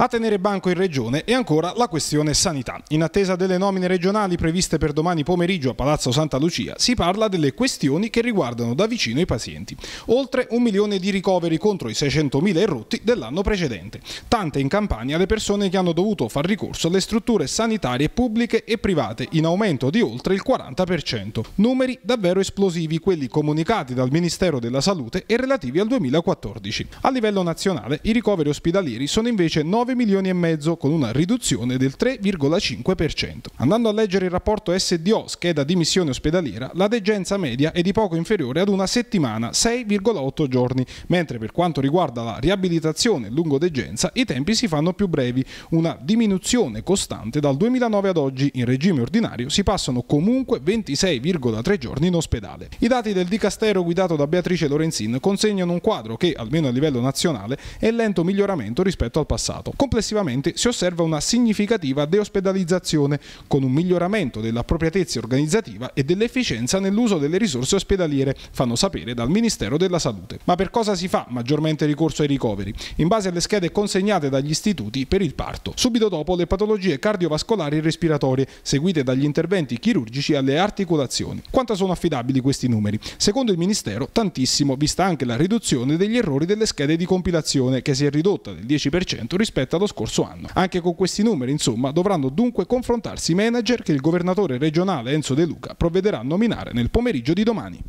A tenere banco in regione è ancora la questione sanità. In attesa delle nomine regionali previste per domani pomeriggio a Palazzo Santa Lucia, si parla delle questioni che riguardano da vicino i pazienti. Oltre un milione di ricoveri contro i 600.000 erotti dell'anno precedente. Tante in Campania le persone che hanno dovuto far ricorso alle strutture sanitarie pubbliche e private, in aumento di oltre il 40%. Numeri davvero esplosivi quelli comunicati dal Ministero della Salute e relativi al 2014. A livello nazionale i ricoveri ospedalieri sono invece 9 9 milioni e mezzo con una riduzione del 3,5%. Andando a leggere il rapporto SDO, scheda di missione ospedaliera, la degenza media è di poco inferiore ad una settimana, 6,8 giorni, mentre per quanto riguarda la riabilitazione lungo degenza i tempi si fanno più brevi, una diminuzione costante dal 2009 ad oggi in regime ordinario si passano comunque 26,3 giorni in ospedale. I dati del dicastero guidato da Beatrice Lorenzin consegnano un quadro che, almeno a livello nazionale, è lento miglioramento rispetto al passato. Complessivamente si osserva una significativa deospedalizzazione, con un miglioramento dell'appropriatezza organizzativa e dell'efficienza nell'uso delle risorse ospedaliere, fanno sapere dal Ministero della Salute. Ma per cosa si fa maggiormente ricorso ai ricoveri? In base alle schede consegnate dagli istituti per il parto. Subito dopo le patologie cardiovascolari e respiratorie, seguite dagli interventi chirurgici alle articolazioni. Quanto sono affidabili questi numeri? Secondo il Ministero, tantissimo, vista anche la riduzione degli errori delle schede di compilazione, che si è ridotta del 10% rispetto rispetto allo scorso anno. Anche con questi numeri, insomma, dovranno dunque confrontarsi i manager che il governatore regionale Enzo De Luca provvederà a nominare nel pomeriggio di domani.